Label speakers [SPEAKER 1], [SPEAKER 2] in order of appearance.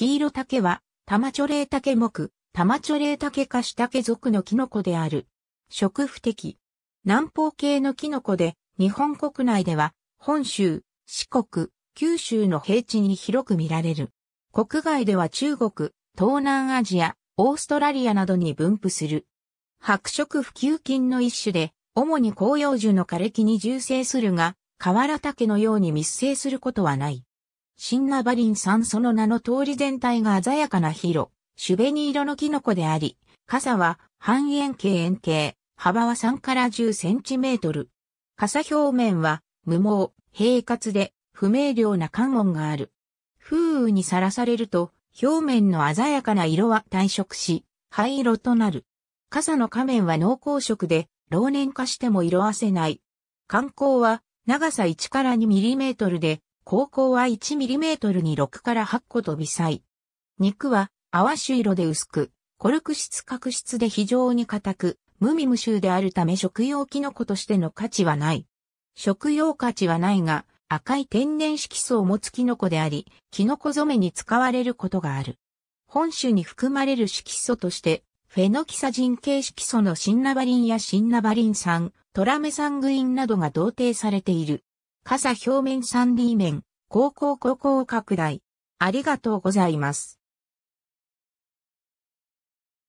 [SPEAKER 1] 黄色竹は、玉チョレイ竹木、玉チョレイ竹かシ竹属のキノコである。食不適。南方系のキノコで、日本国内では、本州、四国、九州の平地に広く見られる。国外では中国、東南アジア、オーストラリアなどに分布する。白色普及菌の一種で、主に広葉樹の枯れ木に重生するが、河原竹のように密生することはない。シンナバリン酸その名の通り全体が鮮やかな色、シュベニ色のキノコであり、傘は半円形円形、幅は3から10センチメートル。傘表面は無毛、平滑で不明瞭な関門がある。風雨にさらされると、表面の鮮やかな色は退色し、灰色となる。傘の仮面は濃厚色で、老年化しても色あせない。観光は長さ1から2ミリメートルで、高校は 1mm に6から8個と微細。肉は泡朱色で薄く、コルク質角質で非常に硬く、無味無臭であるため食用キノコとしての価値はない。食用価値はないが、赤い天然色素を持つキノコであり、キノコ染めに使われることがある。本種に含まれる色素として、フェノキサジン系色素のシンナバリンやシンナバリン酸、トラメサングインなどが同定されている。傘表面三里面、高校高校拡大。ありがとうござい
[SPEAKER 2] ます。